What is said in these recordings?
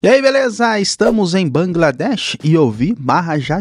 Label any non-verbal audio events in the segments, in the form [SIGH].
E aí, beleza? Estamos em Bangladesh e eu vi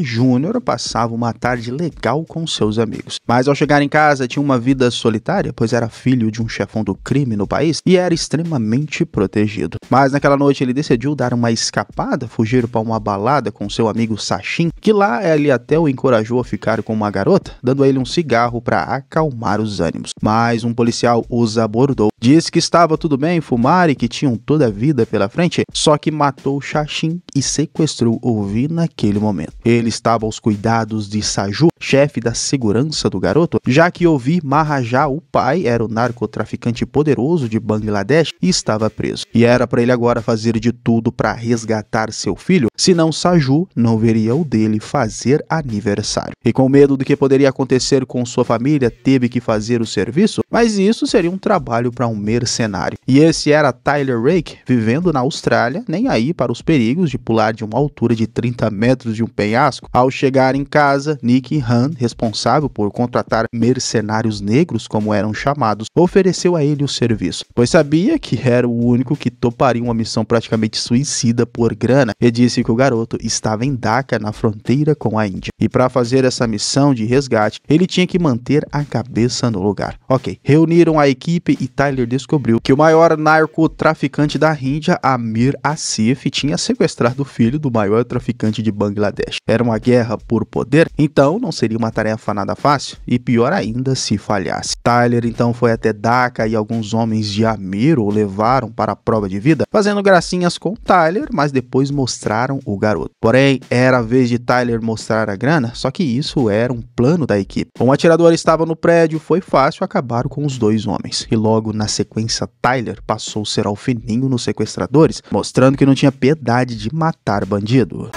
Júnior passava uma tarde legal com seus amigos. Mas ao chegar em casa tinha uma vida solitária, pois era filho de um chefão do crime no país e era extremamente protegido. Mas naquela noite ele decidiu dar uma escapada, fugir para uma balada com seu amigo Sachin, que lá ele até o encorajou a ficar com uma garota, dando a ele um cigarro para acalmar os ânimos. Mas um policial os abordou, disse que estava tudo bem fumar e que tinham toda a vida pela frente, só que matou Xaxim e sequestrou Ovi naquele momento. Ele estava aos cuidados de Saju, chefe da segurança do garoto, já que Ovi Mahajá, o pai, era o narcotraficante poderoso de Bangladesh e estava preso. E era para ele agora fazer de tudo para resgatar seu filho, senão Saju não veria o dele fazer aniversário. E com medo do que poderia acontecer com sua família, teve que fazer o serviço, mas isso seria um trabalho para um mercenário. E esse era Tyler Rake, vivendo na Austrália, nem a aí para os perigos de pular de uma altura de 30 metros de um penhasco. Ao chegar em casa, Nick Han, responsável por contratar mercenários negros, como eram chamados, ofereceu a ele o serviço, pois sabia que era o único que toparia uma missão praticamente suicida por grana e disse que o garoto estava em Dhaka, na fronteira com a Índia. E para fazer essa missão de resgate, ele tinha que manter a cabeça no lugar. Ok, reuniram a equipe e Tyler descobriu que o maior narcotraficante da Índia, Amir Asir, tinha sequestrado o filho do maior traficante de Bangladesh. Era uma guerra por poder, então não seria uma tarefa nada fácil e pior ainda se falhasse. Tyler então foi até Dhaka e alguns homens de Amir o levaram para a prova de vida, fazendo gracinhas com Tyler, mas depois mostraram o garoto. Porém, era a vez de Tyler mostrar a grana, só que isso era um plano da equipe. Como o atirador estava no prédio, foi fácil acabar com os dois homens. E logo na sequência, Tyler passou a ser alfininho nos sequestradores, mostrando que não tinha piedade de matar bandido.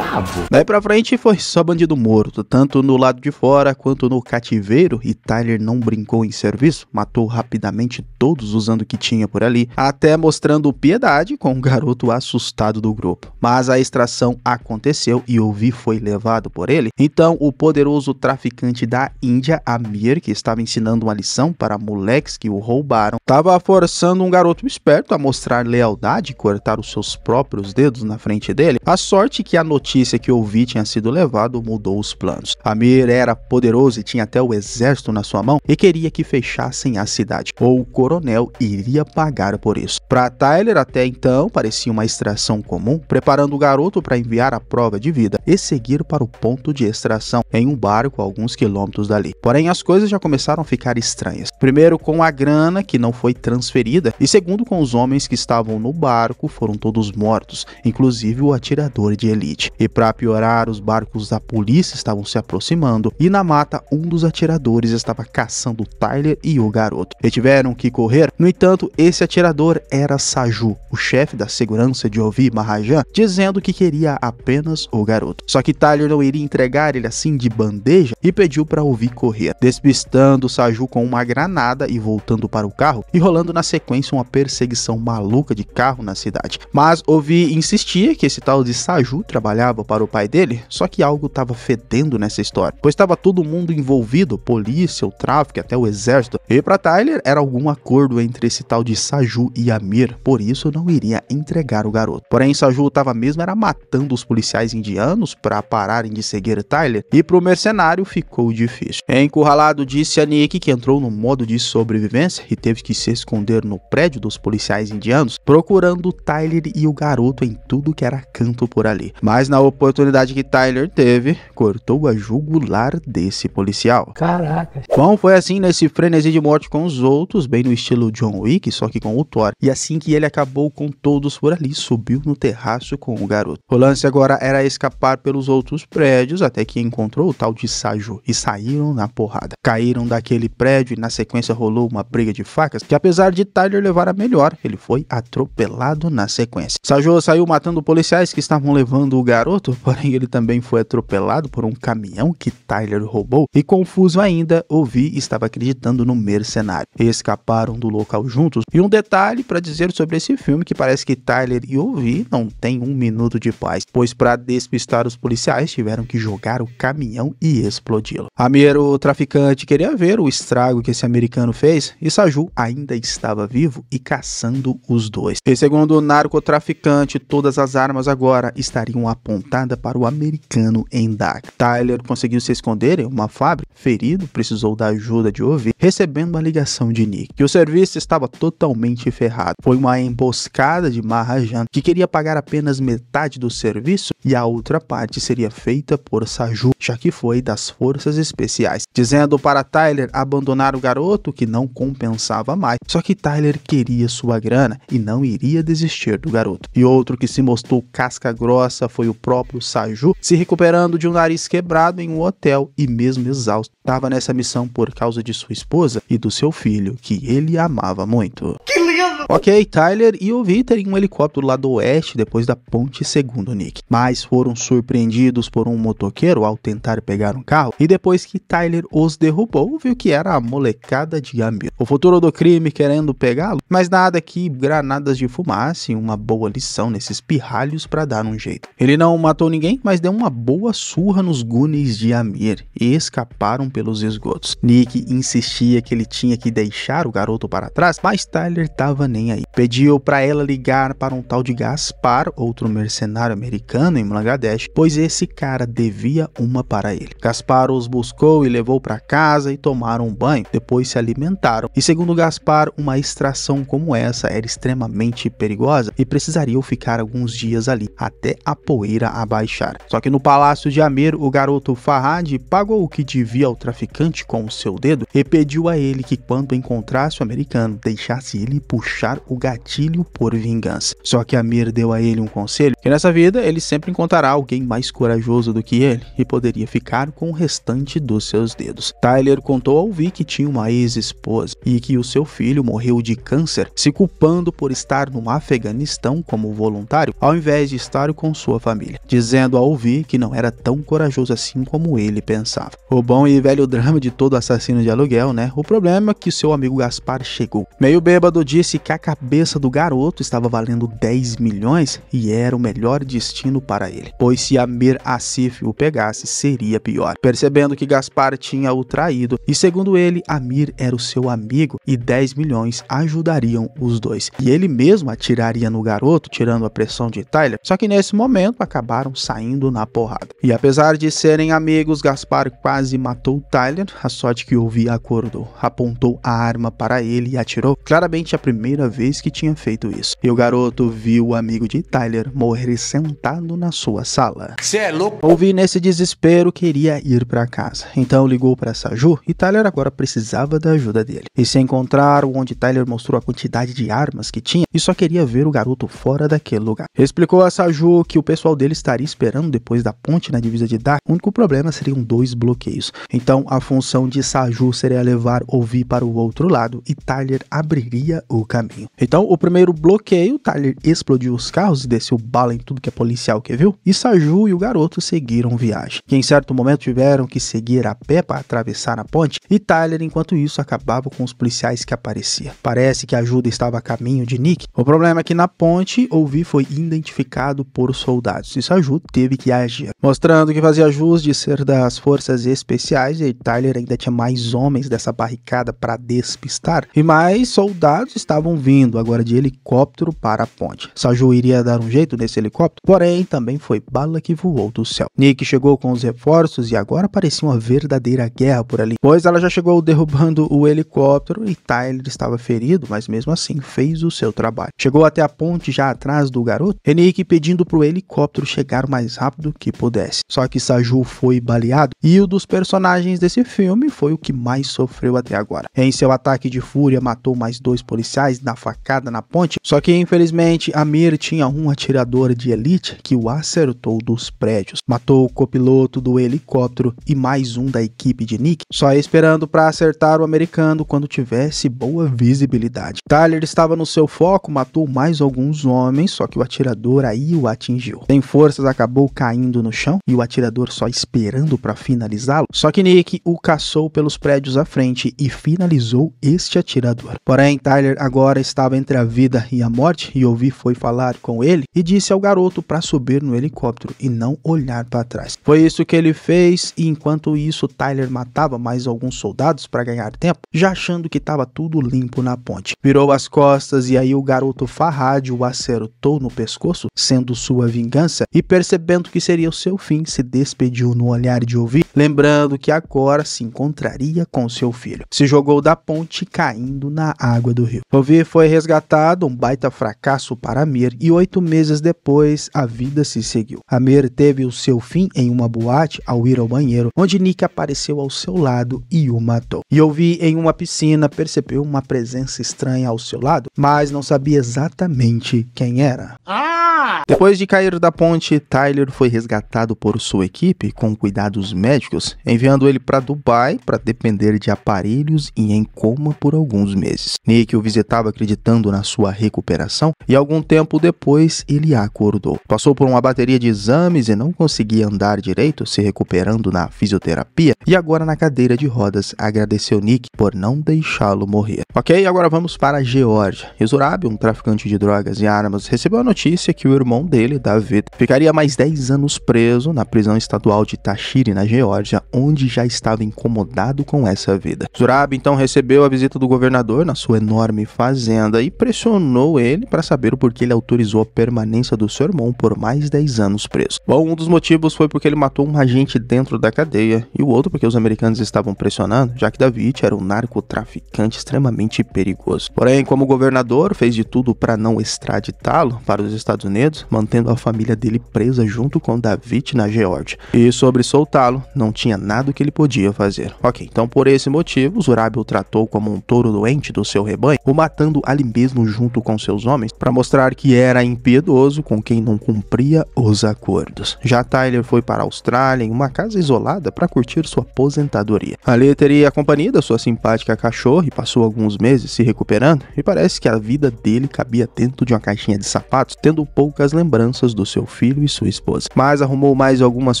Daí pra frente foi só bandido morto, tanto no lado de fora quanto no cativeiro, e Tyler não brincou em serviço, matou rapidamente todos usando o que tinha por ali, até mostrando piedade com um garoto assustado do grupo. Mas a extração aconteceu e o Vi foi levado por ele. Então, o poderoso traficante da Índia, Amir, que estava ensinando uma lição para moleques que o roubaram, estava forçando um garoto esperto a mostrar lealdade e cortar os seus próprios dedos na frente dele. A sorte que a notícia notícia que ouvi tinha sido levado mudou os planos. Amir era poderoso e tinha até o exército na sua mão e queria que fechassem a cidade, ou o coronel iria pagar por isso. Para Tyler, até então, parecia uma extração comum, preparando o garoto para enviar a prova de vida e seguir para o ponto de extração em um barco a alguns quilômetros dali. Porém, as coisas já começaram a ficar estranhas. Primeiro, com a grana que não foi transferida, e segundo, com os homens que estavam no barco foram todos mortos, inclusive o atirador de elite. E para piorar, os barcos da polícia estavam se aproximando e na mata um dos atiradores estava caçando Tyler e o garoto. E tiveram que correr. No entanto, esse atirador era Saju, o chefe da segurança de Ovi Mahajan, dizendo que queria apenas o garoto. Só que Tyler não iria entregar ele assim de bandeja e pediu para Ovi correr, despistando Saju com uma granada e voltando para o carro e rolando na sequência uma perseguição maluca de carro na cidade. Mas Ovi insistia que esse tal de Saju trabalhava trabalhava para o pai dele, só que algo estava fedendo nessa história, pois estava todo mundo envolvido, polícia, o tráfico, até o exército. E para Tyler era algum acordo entre esse tal de Saju e Amir, por isso não iria entregar o garoto. Porém, Saju estava mesmo era matando os policiais indianos para pararem de seguir Tyler, e para o mercenário ficou difícil. Encurralado disse a Nick que entrou no modo de sobrevivência e teve que se esconder no prédio dos policiais indianos, procurando Tyler e o garoto em tudo que era canto por ali. Mas na oportunidade que Tyler teve, cortou a jugular desse policial. Caraca. Bom, foi assim nesse frenesi de morte com os outros, bem no estilo John Wick, só que com o Thor. E assim que ele acabou com todos por ali, subiu no terraço com o garoto. O lance agora era escapar pelos outros prédios, até que encontrou o tal de Saju e saíram na porrada. Caíram daquele prédio e na sequência rolou uma briga de facas, que apesar de Tyler levar a melhor, ele foi atropelado na sequência. Saju saiu matando policiais que estavam levando o garoto garoto, [LAUGHS] porém ele também foi atropelado por um caminhão que Tyler roubou e confuso ainda, Ovi estava acreditando no mercenário. Escaparam do local juntos. E um detalhe para dizer sobre esse filme que parece que Tyler e Ovi não têm um minuto de paz, pois para despistar os policiais tiveram que jogar o caminhão e explodi-lo. Amir, o traficante, queria ver o estrago que esse americano fez e Saju ainda estava vivo e caçando os dois. E segundo o narcotraficante, todas as armas agora estariam apontadas apontada para o americano em Dhaka. Tyler conseguiu se esconder em uma fábrica. Ferido, precisou da ajuda de Ovi, recebendo a ligação de Nick, que o serviço estava totalmente ferrado. Foi uma emboscada de Mahajan, que queria pagar apenas metade do serviço e a outra parte seria feita por Saju, já que foi das forças especiais, dizendo para Tyler abandonar o garoto que não compensava mais. Só que Tyler queria sua grana e não iria desistir do garoto. E outro que se mostrou casca grossa foi o próprio Saju, se recuperando de um nariz quebrado em um hotel e mesmo exausto, estava nessa missão por causa de sua esposa e do seu filho, que ele amava muito. Que Ok, Tyler e o Vitor em um helicóptero lá do oeste depois da ponte, segundo Nick. Mas foram surpreendidos por um motoqueiro ao tentar pegar um carro e depois que Tyler os derrubou, viu que era a molecada de Amir. O futuro do crime querendo pegá-lo, mas nada que granadas de fumaça e uma boa lição nesses pirralhos para dar um jeito. Ele não matou ninguém, mas deu uma boa surra nos gunes de Amir e escaparam pelos esgotos. Nick insistia que ele tinha que deixar o garoto para trás, mas Tyler estava nem aí. Pediu para ela ligar para um tal de Gaspar, outro mercenário americano em Bangladesh, pois esse cara devia uma para ele. Gaspar os buscou e levou para casa e tomaram um banho, depois se alimentaram. E segundo Gaspar, uma extração como essa era extremamente perigosa e precisariam ficar alguns dias ali até a poeira abaixar. Só que no palácio de Amir, o garoto Farhad pagou o que devia ao traficante com o seu dedo e pediu a ele que quando encontrasse o americano, deixasse ele por puxar o gatilho por vingança. Só que Amir deu a ele um conselho que nessa vida ele sempre encontrará alguém mais corajoso do que ele e poderia ficar com o restante dos seus dedos. Tyler contou ao Vi que tinha uma ex-esposa e que o seu filho morreu de câncer, se culpando por estar no Afeganistão como voluntário ao invés de estar com sua família, dizendo ao Vi que não era tão corajoso assim como ele pensava. O bom e velho drama de todo assassino de aluguel, né? O problema é que seu amigo Gaspar chegou. Meio bêbado disse disse que a cabeça do garoto estava valendo 10 milhões e era o melhor destino para ele, pois se Amir Asif o pegasse, seria pior. Percebendo que Gaspar tinha o traído, e segundo ele, Amir era o seu amigo e 10 milhões ajudariam os dois. E ele mesmo atiraria no garoto, tirando a pressão de Tyler, só que nesse momento acabaram saindo na porrada. E apesar de serem amigos, Gaspar quase matou Tyler, a sorte que ouvi acordou, apontou a arma para ele e atirou. Claramente a primeira primeira vez que tinha feito isso. E o garoto viu o amigo de Tyler morrer sentado na sua sala. Cê é louco? Ouvi nesse desespero queria ir para casa. Então ligou para Saju e Tyler agora precisava da ajuda dele. E se encontraram onde Tyler mostrou a quantidade de armas que tinha e só queria ver o garoto fora daquele lugar. Explicou a Saju que o pessoal dele estaria esperando depois da ponte na divisa de Dar. O único problema seriam dois bloqueios. Então a função de Saju seria levar Ovi para o outro lado e Tyler abriria o caminho. Então, o primeiro bloqueio, Tyler explodiu os carros e desceu bala em tudo que é policial que viu, e Saju e o garoto seguiram viagem, que em certo momento tiveram que seguir a pé para atravessar a ponte, e Tyler, enquanto isso, acabava com os policiais que apareciam. Parece que a ajuda estava a caminho de Nick. O problema é que na ponte, Ouvi foi identificado por soldados, e Saju teve que agir, mostrando que fazia jus de ser das forças especiais, e Tyler ainda tinha mais homens dessa barricada para despistar, e mais soldados estavam estavam vindo agora de helicóptero para a ponte. Saju iria dar um jeito nesse helicóptero, porém também foi bala que voou do céu. Nick chegou com os reforços e agora parecia uma verdadeira guerra por ali, pois ela já chegou derrubando o helicóptero e Tyler estava ferido, mas mesmo assim fez o seu trabalho. Chegou até a ponte já atrás do garoto, e Nick pedindo para o helicóptero chegar o mais rápido que pudesse. Só que Saju foi baleado e o dos personagens desse filme foi o que mais sofreu até agora. Em seu ataque de fúria matou mais dois policiais na da facada na ponte, só que infelizmente Amir tinha um atirador de elite que o acertou dos prédios, matou o copiloto do helicóptero e mais um da equipe de Nick, só esperando para acertar o americano quando tivesse boa visibilidade. Tyler estava no seu foco, matou mais alguns homens, só que o atirador aí o atingiu. Sem forças, acabou caindo no chão e o atirador só esperando para finalizá-lo. Só que Nick o caçou pelos prédios à frente e finalizou este atirador. Porém, Tyler agora agora estava entre a vida e a morte, e ouvi foi falar com ele, e disse ao garoto para subir no helicóptero e não olhar para trás. Foi isso que ele fez, e enquanto isso, Tyler matava mais alguns soldados para ganhar tempo, já achando que estava tudo limpo na ponte. Virou as costas e aí o garoto Farhad o acertou no pescoço, sendo sua vingança, e percebendo que seria o seu fim, se despediu no olhar de ouvir, lembrando que agora se encontraria com seu filho. Se jogou da ponte caindo na água do rio. Movie foi resgatado, um baita fracasso para Amir, e oito meses depois a vida se seguiu. Amir teve o seu fim em uma boate ao ir ao banheiro, onde Nick apareceu ao seu lado e o matou. E ouvi em uma piscina, percebeu uma presença estranha ao seu lado, mas não sabia exatamente quem era. Ah! Depois de cair da ponte, Tyler foi resgatado por sua equipe com cuidados médicos, enviando ele para Dubai para depender de aparelhos e em coma por alguns meses. Nick o visitava estava acreditando na sua recuperação e algum tempo depois ele acordou. Passou por uma bateria de exames e não conseguia andar direito, se recuperando na fisioterapia e agora na cadeira de rodas agradeceu Nick por não deixá-lo morrer. Ok, agora vamos para a Geórgia. Yusurabi, um traficante de drogas e armas, recebeu a notícia que o irmão dele, David, ficaria mais 10 anos preso na prisão estadual de Tashiri, na Geórgia, onde já estava incomodado com essa vida. Zurab então recebeu a visita do governador na sua enorme Fazenda e pressionou ele para saber o porquê ele autorizou a permanência do seu irmão por mais 10 anos preso. Bom, um dos motivos foi porque ele matou um agente dentro da cadeia e o outro porque os americanos estavam pressionando, já que David era um narcotraficante extremamente perigoso. Porém, como governador, fez de tudo para não extraditá-lo para os Estados Unidos, mantendo a família dele presa junto com David na Geórgia. E sobre soltá-lo, não tinha nada que ele podia fazer. Ok, então por esse motivo, Zurabi o tratou como um touro doente do seu rebanho, uma matando ali mesmo junto com seus homens, para mostrar que era impiedoso com quem não cumpria os acordos. Já Tyler foi para a Austrália, em uma casa isolada, para curtir sua aposentadoria. Ali teria a companhia da sua simpática cachorra e passou alguns meses se recuperando, e parece que a vida dele cabia dentro de uma caixinha de sapatos, tendo poucas lembranças do seu filho e sua esposa. Mas arrumou mais algumas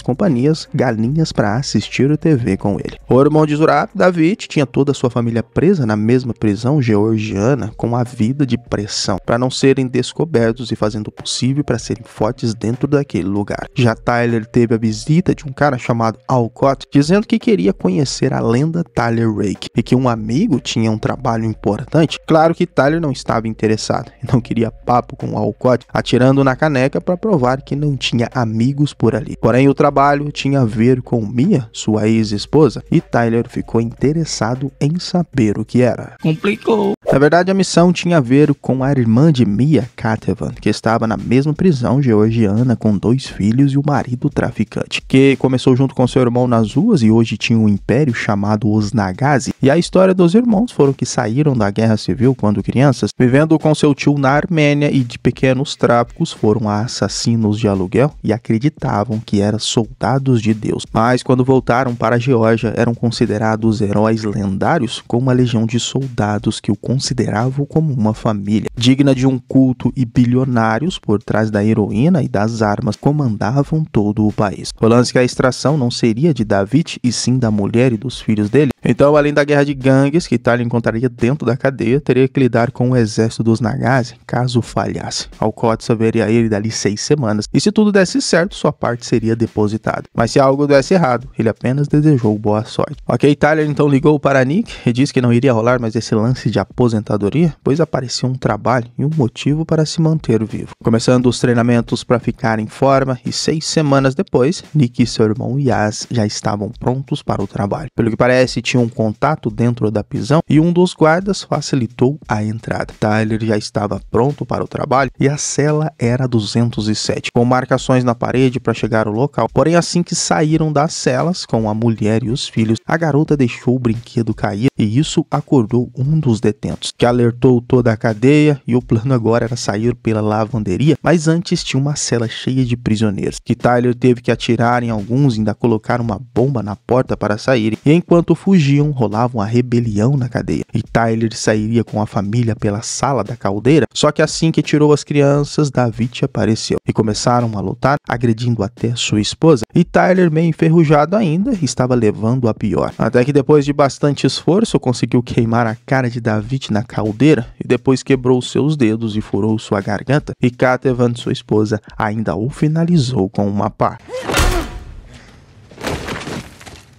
companhias, galinhas para assistir o TV com ele. O irmão de Zurab, David, tinha toda a sua família presa na mesma prisão georgiana cotidiana com a vida de pressão, para não serem descobertos e fazendo o possível para serem fortes dentro daquele lugar. Já Tyler teve a visita de um cara chamado Alcott, dizendo que queria conhecer a lenda Tyler Rake e que um amigo tinha um trabalho importante. Claro que Tyler não estava interessado e não queria papo com Alcott, atirando na caneca para provar que não tinha amigos por ali. Porém, o trabalho tinha a ver com Mia, sua ex-esposa, e Tyler ficou interessado em saber o que era. Complicou. Na verdade, a missão tinha a ver com a irmã de Mia Catevan, que estava na mesma prisão georgiana com dois filhos e o marido traficante, que começou junto com seu irmão nas ruas e hoje tinha um império chamado os Nagazi. E a história dos irmãos foram que saíram da guerra civil quando crianças, vivendo com seu tio na Armênia e de pequenos tráficos foram assassinos de aluguel e acreditavam que eram soldados de Deus. Mas quando voltaram para a Geórgia, eram considerados heróis lendários com uma legião de soldados que o consideravam como uma família. Digna de um culto e bilionários por trás da heroína e das armas comandavam todo o país. que a extração não seria de David e sim da mulher e dos filhos dele, então, além da guerra de gangues que Itália encontraria dentro da cadeia, teria que lidar com o exército dos Nagase caso falhasse. Alcotza veria ele dali seis semanas, e se tudo desse certo, sua parte seria depositada. Mas se algo desse errado, ele apenas desejou boa sorte. Ok, Itália então ligou para Nick e disse que não iria rolar mais esse lance de aposentadoria, pois aparecia um trabalho e um motivo para se manter vivo. Começando os treinamentos para ficar em forma, e seis semanas depois, Nick e seu irmão Yas já estavam prontos para o trabalho. Pelo que parece, tinham um contato dentro da prisão e um dos guardas facilitou a entrada. Tyler já estava pronto para o trabalho e a cela era 207, com marcações na parede para chegar ao local. Porém, assim que saíram das celas com a mulher e os filhos, a garota deixou o brinquedo cair e isso acordou um dos detentos, que alertou toda a cadeia e o plano agora era sair pela lavanderia, mas antes tinha uma cela cheia de prisioneiros, que Tyler teve que atirar em alguns e ainda colocar uma bomba na porta para sair. E enquanto fugiu, fugiam, rolava uma rebelião na cadeia. E Tyler sairia com a família pela sala da caldeira, só que assim que tirou as crianças, David apareceu e começaram a lutar, agredindo até sua esposa. E Tyler, meio enferrujado ainda, estava levando a pior. Até que depois de bastante esforço, conseguiu queimar a cara de David na caldeira e depois quebrou seus dedos e furou sua garganta. E Katevan, sua esposa, ainda o finalizou com uma pá.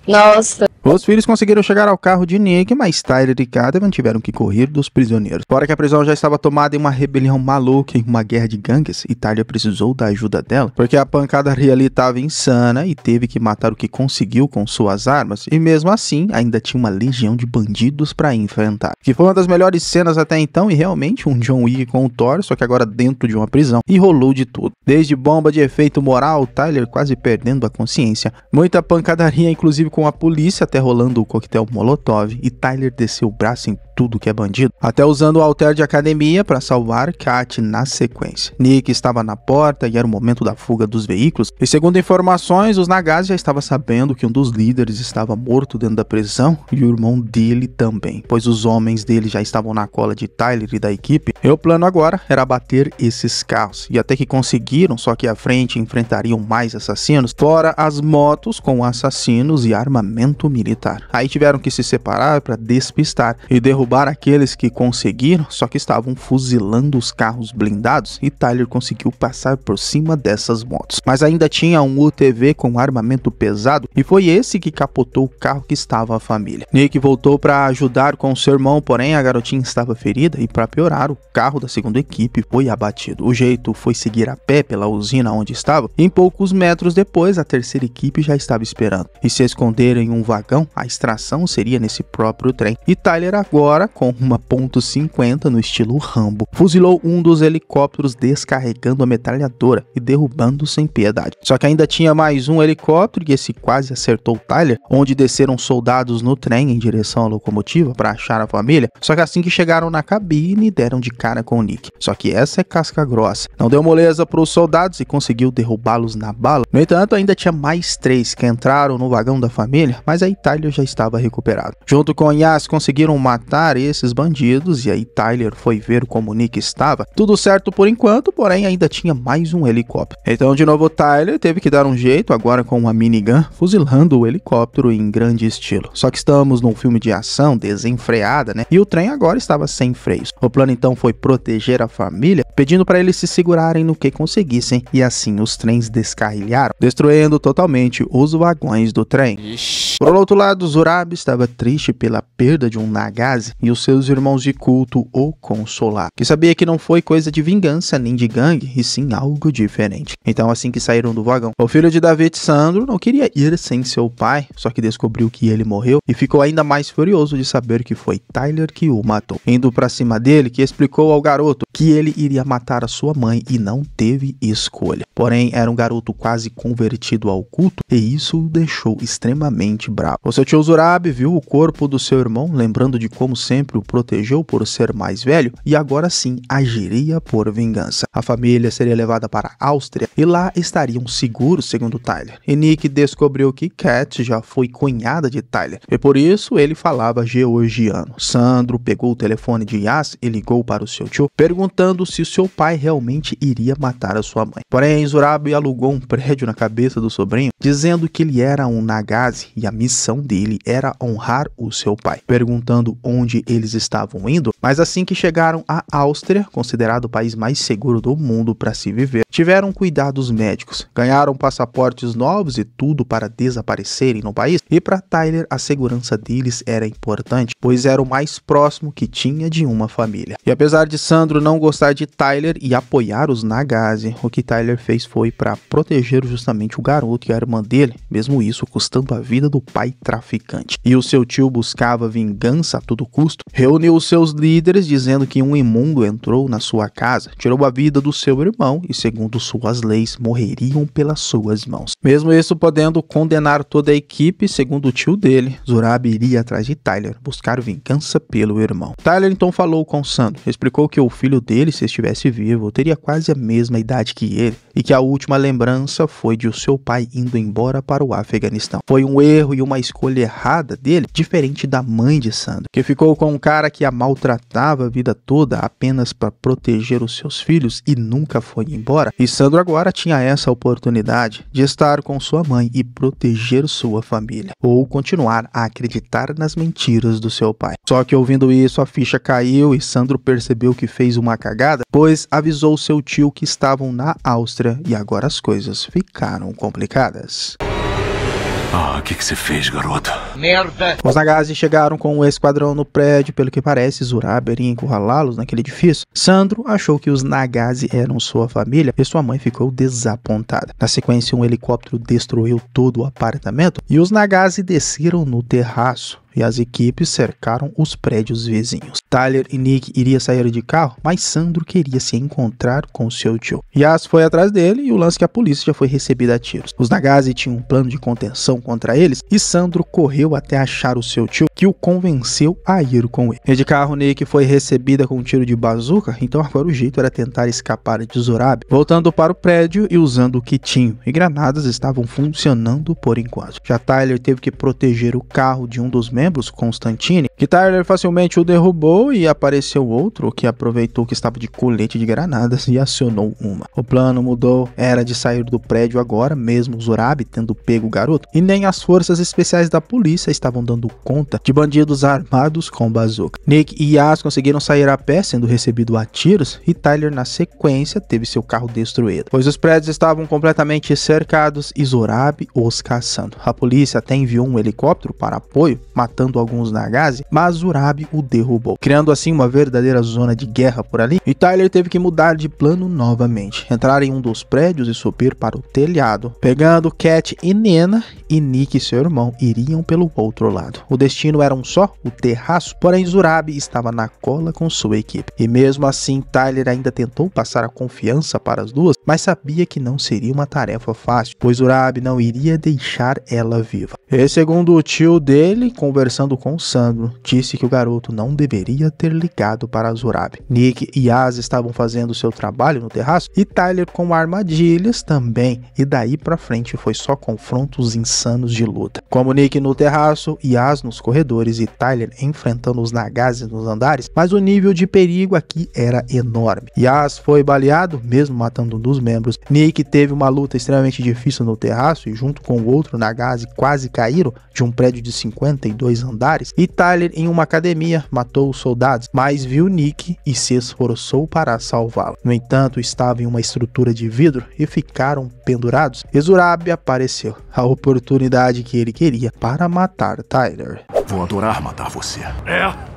Nossa. Os filhos conseguiram chegar ao carro de Nick, mas Tyler e Cadavan tiveram que correr dos prisioneiros. Fora que a prisão já estava tomada em uma rebelião maluca, em uma guerra de gangues, e Tyler precisou da ajuda dela, porque a pancadaria ali estava insana e teve que matar o que conseguiu com suas armas, e mesmo assim ainda tinha uma legião de bandidos para enfrentar. Que foi uma das melhores cenas até então e realmente um John Wick com o Thor, só que agora dentro de uma prisão, e rolou de tudo. Desde bomba de efeito moral, Tyler quase perdendo a consciência, muita pancadaria inclusive com a polícia, Tá até rolando o coquetel Molotov e Tyler desceu o braço em tudo que é bandido, até usando o alter de academia para salvar Kat na sequência. Nick estava na porta e era o momento da fuga dos veículos, e segundo informações, os Nagas já estavam sabendo que um dos líderes estava morto dentro da prisão e o irmão dele também, pois os homens dele já estavam na cola de Tyler e da equipe. E o plano agora era bater esses carros, e até que conseguiram, só que à frente enfrentariam mais assassinos, fora as motos com assassinos e armamento militar. Aí tiveram que se separar para despistar e derrubar derrubar aqueles que conseguiram, só que estavam fuzilando os carros blindados e Tyler conseguiu passar por cima dessas motos. Mas ainda tinha um UTV com armamento pesado e foi esse que capotou o carro que estava a família. Nick voltou para ajudar com seu irmão, porém a garotinha estava ferida e para piorar, o carro da segunda equipe foi abatido. O jeito foi seguir a pé pela usina onde estava e em poucos metros depois a terceira equipe já estava esperando. E se esconder em um vagão, a extração seria nesse próprio trem. E Tyler agora com uma .50 no estilo Rambo, fuzilou um dos helicópteros descarregando a metralhadora e derrubando sem piedade. Só que ainda tinha mais um helicóptero e esse quase acertou o Tyler, onde desceram soldados no trem em direção à locomotiva para achar a família, só que assim que chegaram na cabine deram de cara com o Nick. Só que essa é casca grossa. Não deu moleza para os soldados e conseguiu derrubá-los na bala. No entanto, ainda tinha mais três que entraram no vagão da família, mas aí Tyler já estava recuperado. Junto com Yas conseguiram matar matar esses bandidos, e aí Tyler foi ver como Nick estava. Tudo certo por enquanto, porém ainda tinha mais um helicóptero. Então, de novo, Tyler teve que dar um jeito, agora com uma minigun, fuzilando o helicóptero em grande estilo. Só que estamos num filme de ação desenfreada, né? E o trem agora estava sem freios. O plano então foi proteger a família, pedindo para eles se segurarem no que conseguissem, e assim os trens descarrilharam, destruindo totalmente os vagões do trem. Por outro lado, Zurab estava triste pela perda de um Nagase e os seus irmãos de culto o consolar, que sabia que não foi coisa de vingança nem de gangue, e sim algo diferente. Então, assim que saíram do vagão, o filho de David, Sandro, não queria ir sem seu pai, só que descobriu que ele morreu e ficou ainda mais furioso de saber que foi Tyler que o matou. Indo para cima dele, que explicou ao garoto que ele iria matar a sua mãe e não teve escolha. Porém, era um garoto quase convertido ao culto e isso o deixou extremamente bravo. O seu tio Zurab viu o corpo do seu irmão, lembrando de como sempre o protegeu por ser mais velho e agora sim agiria por vingança. A família seria levada para a Áustria e lá estariam seguros, segundo Tyler. E Nick descobriu que Cat já foi cunhada de Tyler e por isso ele falava georgiano. Sandro pegou o telefone de Yas e ligou para o seu tio, perguntando se seu pai realmente iria matar a sua mãe. Porém, Zurab alugou um prédio na cabeça do sobrinho, dizendo que ele era um Nagazi e a missão dele era honrar o seu pai, perguntando onde onde eles estavam indo, mas assim que chegaram à Áustria, considerado o país mais seguro do mundo para se viver, tiveram cuidados médicos, ganharam passaportes novos e tudo para desaparecerem no país. E para Tyler, a segurança deles era importante, pois era o mais próximo que tinha de uma família. E apesar de Sandro não gostar de Tyler e apoiar os Nagase, o que Tyler fez foi para proteger justamente o garoto e a irmã dele, mesmo isso custando a vida do pai traficante. E o seu tio buscava vingança a tudo custo custo, reuniu os seus líderes dizendo que um imundo entrou na sua casa, tirou a vida do seu irmão e, segundo suas leis, morreriam pelas suas mãos. Mesmo isso podendo condenar toda a equipe, segundo o tio dele, Zurab iria atrás de Tyler buscar vingança pelo irmão. Tyler então falou com Sandro, explicou que o filho dele, se estivesse vivo, teria quase a mesma idade que ele e que a última lembrança foi de o seu pai indo embora para o Afeganistão. Foi um erro e uma escolha errada dele, diferente da mãe de Sandro, que ficou casou com um cara que a maltratava a vida toda apenas para proteger os seus filhos e nunca foi embora, e Sandro agora tinha essa oportunidade de estar com sua mãe e proteger sua família, ou continuar a acreditar nas mentiras do seu pai. Só que ouvindo isso, a ficha caiu e Sandro percebeu que fez uma cagada, pois avisou seu tio que estavam na Áustria e agora as coisas ficaram complicadas. Ah, o que você fez, garoto? Merda! Os Nagazi chegaram com o um esquadrão no prédio, pelo que parece, Zuraber e encurralá-los naquele edifício. Sandro achou que os Nagazi eram sua família e sua mãe ficou desapontada. Na sequência, um helicóptero destruiu todo o apartamento e os Nagazi desceram no terraço e as equipes cercaram os prédios vizinhos. Tyler e Nick iriam sair de carro, mas Sandro queria se encontrar com seu tio. Yas foi atrás dele e o lance é que a polícia já foi recebida a tiros. Os Nagazi tinham um plano de contenção contra eles e Sandro correu até achar o seu tio, que o convenceu a ir com ele. E de carro, Nick foi recebida com um tiro de bazuca, então agora o jeito era tentar escapar de Zurab, voltando para o prédio e usando o que tinha, e granadas estavam funcionando por enquanto. Já Tyler teve que proteger o carro de um dos membros, Constantine, que Tyler facilmente assim, o derrubou e apareceu outro que aproveitou que estava de colete de granadas e acionou uma. O plano mudou, era de sair do prédio agora, mesmo Zurabi tendo pego o garoto, e nem as forças especiais da polícia estavam dando conta de bandidos armados com bazuca. Nick e Yas conseguiram sair a pé, sendo recebido a tiros, e Tyler na sequência teve seu carro destruído, pois os prédios estavam completamente cercados e Zurabi os caçando. A polícia até enviou um helicóptero para apoio, matando alguns na Gaze, mas Urabi o derrubou, criando assim uma verdadeira zona de guerra por ali, e Tyler teve que mudar de plano novamente, entrar em um dos prédios e subir para o telhado, pegando Cat e Nena, e Nick e seu irmão iriam pelo outro lado. O destino era um só, o terraço, porém Zurabi estava na cola com sua equipe, e mesmo assim Tyler ainda tentou passar a confiança para as duas, mas sabia que não seria uma tarefa fácil, pois Urabe não iria deixar ela viva. E segundo o tio dele, conversando com Sandro, disse que o garoto não deveria ter ligado para Zurabe. Nick e Yas estavam fazendo seu trabalho no terraço e Tyler com armadilhas também, e daí para frente foi só confrontos insanos de luta. Como Nick no terraço, Yas nos corredores e Tyler enfrentando os Nagazes nos andares, mas o nível de perigo aqui era enorme. Yas foi baleado, mesmo matando um dos membros. Nick teve uma luta extremamente difícil no terraço e, junto com o outro Nagase, quase caíram de um prédio de 52 andares. E Tyler, em uma academia, matou os soldados, mas viu Nick e se esforçou para salvá lo No entanto, estava em uma estrutura de vidro e ficaram pendurados. Ezurabe apareceu, a oportunidade que ele queria para matar Tyler. Vou adorar matar você. É?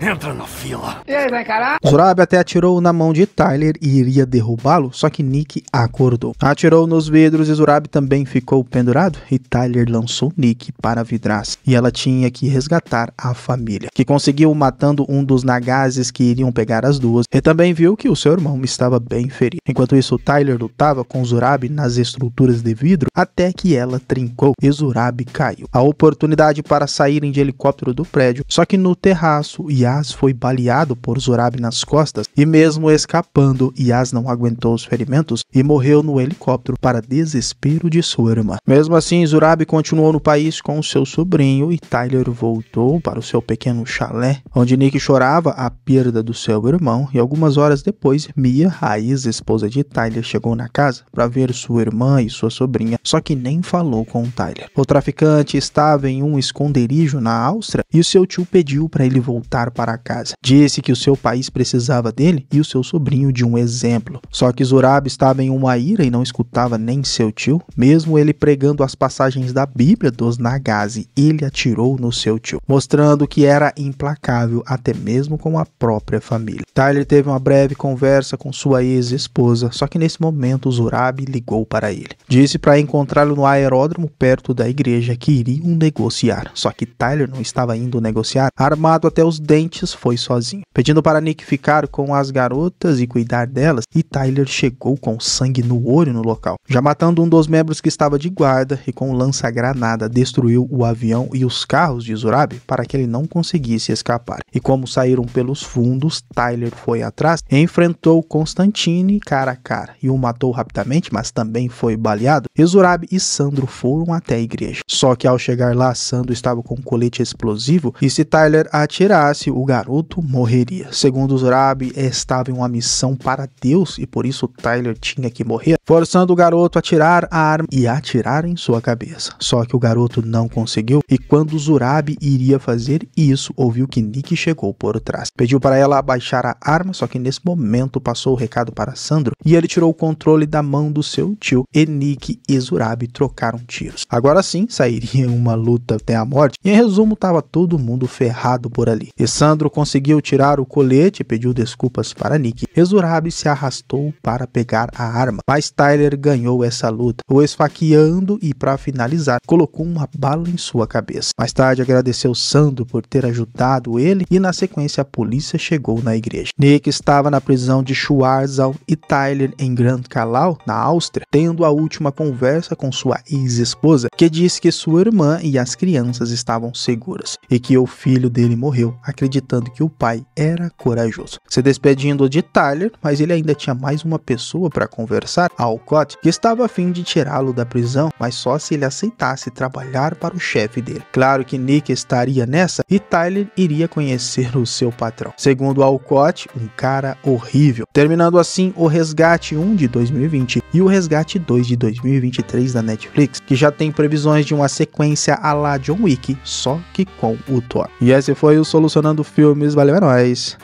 Entra na fila. E aí, vai encarar? Zurab até atirou na mão de Tyler e iria derrubá-lo, só que Nick acordou. Atirou nos vidros e Zurab também ficou pendurado e Tyler lançou Nick para a vidraça. E ela tinha que resgatar a família, que conseguiu matando um dos nagazes que iriam pegar as duas. E também viu que o seu irmão estava bem ferido. Enquanto isso, Tyler lutava com Zurab nas estruturas de vidro até que ela trincou e Zurab caiu. A oportunidade para saírem de helicóptero do prédio, só que no terraço e Yas foi baleado por Zurab nas costas e, mesmo escapando, Yas não aguentou os ferimentos e morreu no helicóptero para desespero de sua irmã. Mesmo assim, Zurab continuou no país com seu sobrinho e Tyler voltou para o seu pequeno chalé, onde Nick chorava a perda do seu irmão e algumas horas depois, Mia, ex esposa de Tyler, chegou na casa para ver sua irmã e sua sobrinha, só que nem falou com Tyler. O traficante estava em um esconderijo na Áustria e o seu tio pediu para ele voltar para casa. Disse que o seu país precisava dele e o seu sobrinho de um exemplo. Só que Zurab estava em uma ira e não escutava nem seu tio. Mesmo ele pregando as passagens da Bíblia dos Nagazi, ele atirou no seu tio, mostrando que era implacável até mesmo com a própria família. Tyler teve uma breve conversa com sua ex-esposa, só que nesse momento Zurab ligou para ele. Disse para encontrá-lo no aeródromo perto da igreja que iriam negociar. Só que Tyler não estava indo negociar, armado até os dentes foi sozinho. Pedindo para Nick ficar com as garotas e cuidar delas, e Tyler chegou com sangue no olho no local, já matando um dos membros que estava de guarda e com um lança-granada destruiu o avião e os carros de Zurabi para que ele não conseguisse escapar. E como saíram pelos fundos, Tyler foi atrás e enfrentou Constantine cara a cara e o matou rapidamente, mas também foi baleado. E e Sandro foram até a igreja. Só que ao chegar lá, Sandro estava com um colete explosivo e se Tyler atirasse, o garoto morreria. Segundo Zurabi, estava em uma missão para Deus e por isso Tyler tinha que morrer, forçando o garoto a tirar a arma e atirar em sua cabeça. Só que o garoto não conseguiu e quando Zurabi iria fazer isso, ouviu que Nick chegou por trás. Pediu para ela abaixar a arma, só que nesse momento passou o recado para Sandro e ele tirou o controle da mão do seu tio e Nick e Zurabi trocaram tiros. Agora sim, sairia uma luta até a morte e em resumo, estava todo mundo ferrado por ali. E Sandro Sandro conseguiu tirar o colete e pediu desculpas para Nick. Resurab se arrastou para pegar a arma, mas Tyler ganhou essa luta, o esfaqueando e, para finalizar, colocou uma bala em sua cabeça. Mais tarde, agradeceu Sandro por ter ajudado ele e, na sequência, a polícia chegou na igreja. Nick estava na prisão de Schwarzau e Tyler em Grand Calau, na Áustria, tendo a última conversa com sua ex-esposa, que disse que sua irmã e as crianças estavam seguras e que o filho dele morreu, acreditando acreditando que o pai era corajoso. Se despedindo de Tyler, mas ele ainda tinha mais uma pessoa para conversar, Alcott, que estava a fim de tirá-lo da prisão, mas só se ele aceitasse trabalhar para o chefe dele. Claro que Nick estaria nessa e Tyler iria conhecer o seu patrão. Segundo Alcott, um cara horrível. Terminando assim o Resgate 1 de 2020 e o Resgate 2 de 2023 da Netflix, que já tem previsões de uma sequência a la John Wick, só que com o Thor. E esse foi o Solucionando Filmes. Valeu, é nóis.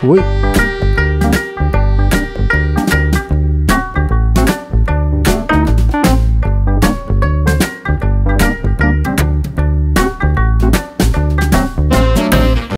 Fui.